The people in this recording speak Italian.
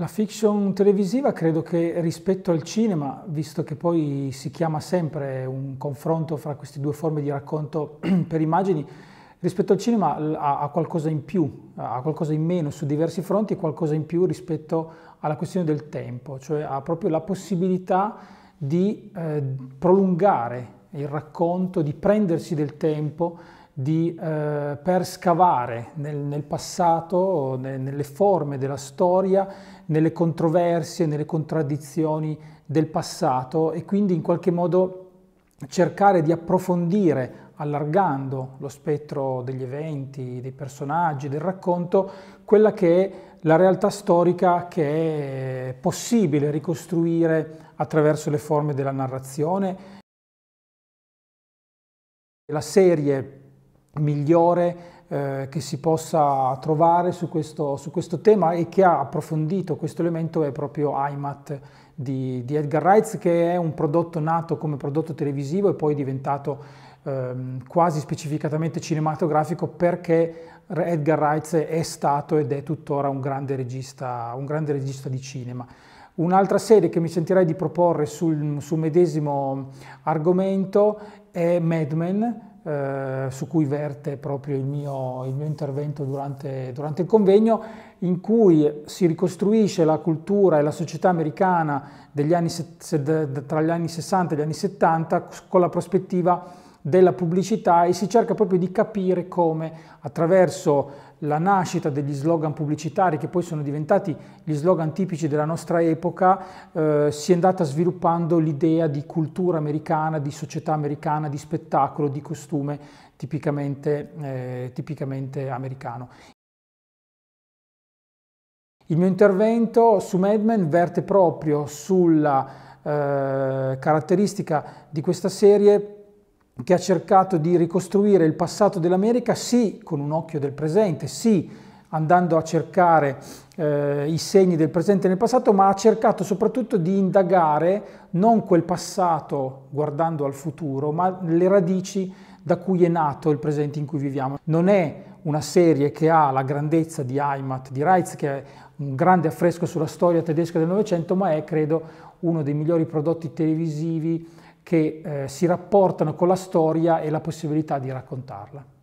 La fiction televisiva credo che rispetto al cinema, visto che poi si chiama sempre un confronto fra queste due forme di racconto per immagini, rispetto al cinema ha, qualcosa in più, ha qualcosa in meno su diversi fronti e qualcosa in più rispetto alla questione del tempo, cioè ha proprio la possibilità di eh, prolungare il racconto, di prendersi del tempo, di, eh, per scavare nel, nel passato, ne, nelle forme della storia, nelle controversie, nelle contraddizioni del passato e quindi in qualche modo cercare di approfondire allargando lo spettro degli eventi, dei personaggi, del racconto, quella che è la realtà storica che è possibile ricostruire attraverso le forme della narrazione. La serie migliore eh, che si possa trovare su questo, su questo, tema e che ha approfondito questo elemento è proprio IMAT di, di Edgar Wright, che è un prodotto nato come prodotto televisivo e poi diventato ehm, quasi specificatamente cinematografico perché Edgar Wright è stato ed è tuttora un grande regista, un grande regista di cinema. Un'altra serie che mi sentirei di proporre sul, sul medesimo argomento è Mad Men, eh, su cui verte proprio il mio, il mio intervento durante, durante, il convegno, in cui si ricostruisce la cultura e la società americana anni, tra gli anni 60 e gli anni 70 con la prospettiva della pubblicità e si cerca proprio di capire come attraverso la nascita degli slogan pubblicitari che poi sono diventati gli slogan tipici della nostra epoca, eh, si è andata sviluppando l'idea di cultura americana, di società americana, di spettacolo, di costume tipicamente, eh, tipicamente americano. Il mio intervento su Mad Men verte proprio sulla eh, caratteristica di questa serie che ha cercato di ricostruire il passato dell'America, sì, con un occhio del presente, sì, andando a cercare eh, i segni del presente nel passato, ma ha cercato soprattutto di indagare non quel passato guardando al futuro, ma le radici da cui è nato il presente in cui viviamo. Non è una serie che ha la grandezza di Heimat, di Reitz, che è un grande affresco sulla storia tedesca del Novecento, ma è, credo, uno dei migliori prodotti televisivi che eh, si rapportano con la storia e la possibilità di raccontarla.